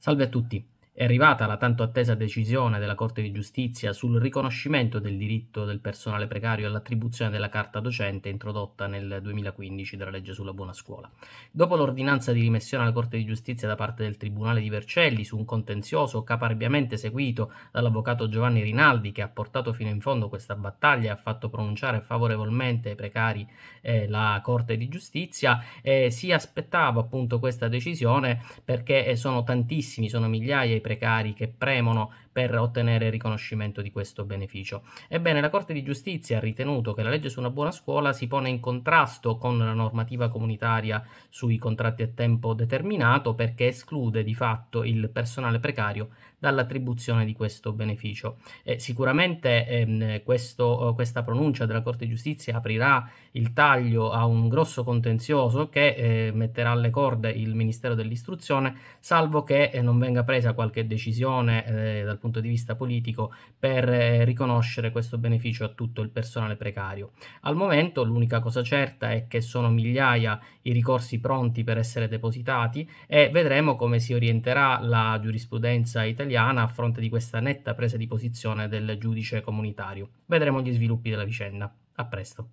Salve a tutti. È arrivata la tanto attesa decisione della Corte di Giustizia sul riconoscimento del diritto del personale precario all'attribuzione della carta docente introdotta nel 2015 dalla legge sulla buona scuola. Dopo l'ordinanza di rimessione alla Corte di Giustizia da parte del Tribunale di Vercelli su un contenzioso caparbiamente seguito dall'avvocato Giovanni Rinaldi che ha portato fino in fondo questa battaglia e ha fatto pronunciare favorevolmente ai precari eh, la Corte di Giustizia, eh, si aspettava appunto questa decisione perché eh, sono tantissimi, sono migliaia i precari che premono per ottenere il riconoscimento di questo beneficio. Ebbene, la Corte di Giustizia ha ritenuto che la legge su una buona scuola si pone in contrasto con la normativa comunitaria sui contratti a tempo determinato perché esclude di fatto il personale precario dall'attribuzione di questo beneficio. Eh, sicuramente ehm, questo, questa pronuncia della Corte di Giustizia aprirà il taglio a un grosso contenzioso che eh, metterà alle corde il Ministero dell'Istruzione, salvo che eh, non venga presa qualche qualche decisione eh, dal punto di vista politico per eh, riconoscere questo beneficio a tutto il personale precario. Al momento l'unica cosa certa è che sono migliaia i ricorsi pronti per essere depositati e vedremo come si orienterà la giurisprudenza italiana a fronte di questa netta presa di posizione del giudice comunitario. Vedremo gli sviluppi della vicenda. A presto.